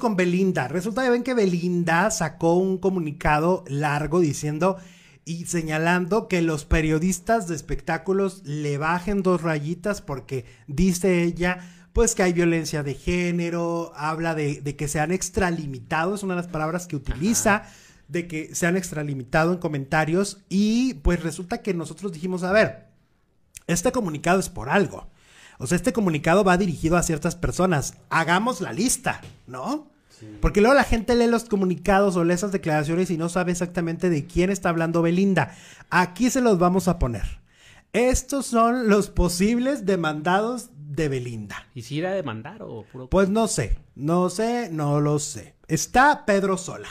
con Belinda. Resulta que ven que Belinda sacó un comunicado largo diciendo y señalando que los periodistas de espectáculos le bajen dos rayitas porque dice ella pues que hay violencia de género, habla de, que se han extralimitado, es una de las palabras que utiliza. de que se han extralimitado en comentarios y pues resulta que nosotros dijimos, a ver, este comunicado es por algo. O sea, este comunicado va dirigido a ciertas personas. Hagamos la lista, ¿no? Porque luego la gente lee los comunicados o lee esas declaraciones y no sabe exactamente de quién está hablando Belinda. Aquí se los vamos a poner. Estos son los posibles demandados de Belinda. ¿Y si irá a demandar o Pues no sé, no sé, no lo sé. Está Pedro Sola.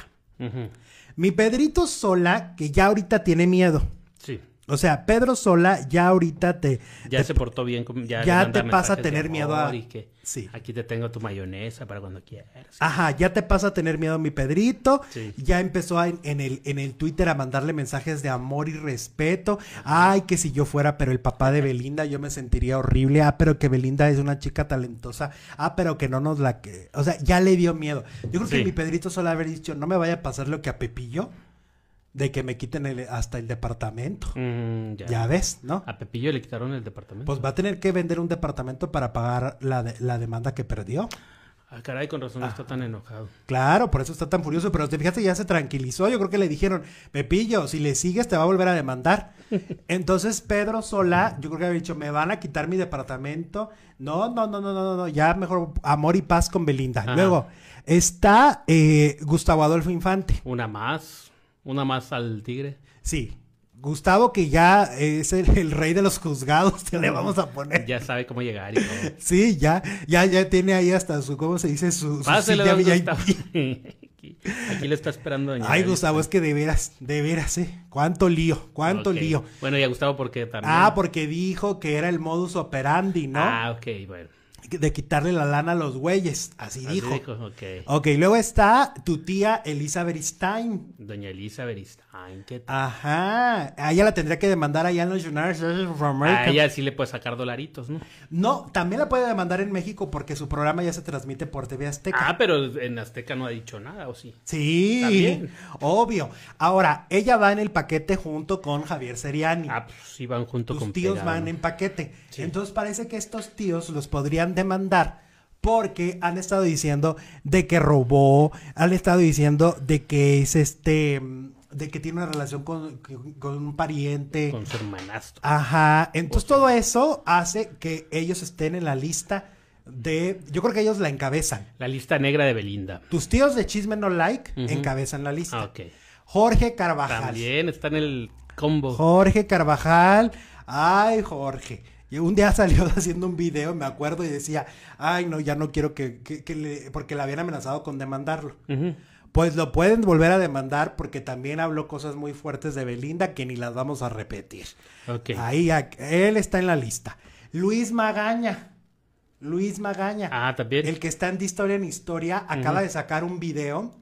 Mi Pedrito Sola, que ya ahorita tiene miedo. Sí. O sea, Pedro Sola ya ahorita te... Ya se portó bien. Ya, ya te pasa a tener miedo a... Que sí. Aquí te tengo tu mayonesa para cuando quieras. Ajá, ya te pasa a tener miedo a mi Pedrito. Ya empezó en, el, en el Twitter a mandarle mensajes de amor y respeto. Ay, que si yo fuera, pero el papá de Belinda, yo me sentiría horrible. Ah, pero que Belinda es una chica talentosa. Ah, pero que no nos la... Que... O sea, ya le dio miedo. Yo creo que mi Pedrito Sola haber dicho, no me vaya a pasar lo que a Pepillo de que me quiten hasta el departamento. Mm, ya. ves, ¿no? A Pepillo le quitaron el departamento. Pues va a tener que vender un departamento para pagar la, la demanda que perdió. Ah, caray, con razón está ah. tan enojado. Claro, por eso está tan furioso, pero te fijaste, ya se tranquilizó. Yo creo que le dijeron, Pepillo, si le sigues te va a volver a demandar. Entonces Pedro Sola, yo creo que había dicho, me van a quitar mi departamento. No, no, no, no, no, no, ya mejor amor y paz con Belinda. Luego está eh, Gustavo Adolfo Infante. Una más. Una más al Tigre. Sí. Gustavo, que ya es el, rey de los juzgados, te le vamos a poner. Ya sabe cómo llegar y Sí, ya, ya, ya tiene ahí hasta su, ¿cómo se dice? Su, su Aquí, aquí, lo está esperando. Ay, Gustavo, es que de veras, de veras, ¿eh? Cuánto lío, cuánto lío. Bueno, y a Gustavo, ¿por qué también? Ah, porque dijo que era el modus operandi, ¿no? Ah, ok, bueno de quitarle la lana a los güeyes. Así, dijo. ok. luego está tu tía Elizabeth Stein. Doña Elizabeth Stein, ¿qué tal? Ajá. ella la tendría que demandar allá en los United States ella sí le puede sacar dolaritos, ¿no? No, también la puede demandar en México porque su programa ya se transmite por TV Azteca. Ah, pero en Azteca no ha dicho nada, ¿o sí? Sí. ¿También? Obvio. Ahora, ella va en el paquete junto con Javier Seriani. Ah, pues sí van junto Tus con tíos van en paquete. Entonces parece que estos tíos los podrían demandar porque han estado diciendo de que robó, han estado diciendo de que es este, de que tiene una relación con, un pariente. Con su hermanastro. Ajá, entonces todo eso hace que ellos estén en la lista de, yo creo que ellos la encabezan. La lista negra de Belinda. Tus tíos de Chisme No Like encabezan la lista. Ah, Jorge Carvajal. También está en el combo. Jorge Carvajal. Ay, Jorge. Y un día salió haciendo un video, me acuerdo, y decía, ay, no, ya no quiero que, le... porque le habían amenazado con demandarlo. Pues lo pueden volver a demandar porque también habló cosas muy fuertes de Belinda que ni las vamos a repetir. Okay. Ahí, él está en la lista. Luis Magaña. Luis Magaña. Ah, también. El que está en Historia en Historia acaba de sacar un video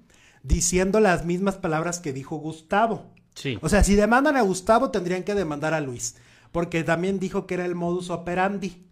diciendo las mismas palabras que dijo Gustavo. Sí. O sea, si demandan a Gustavo, tendrían que demandar a Luis porque también dijo que era el modus operandi.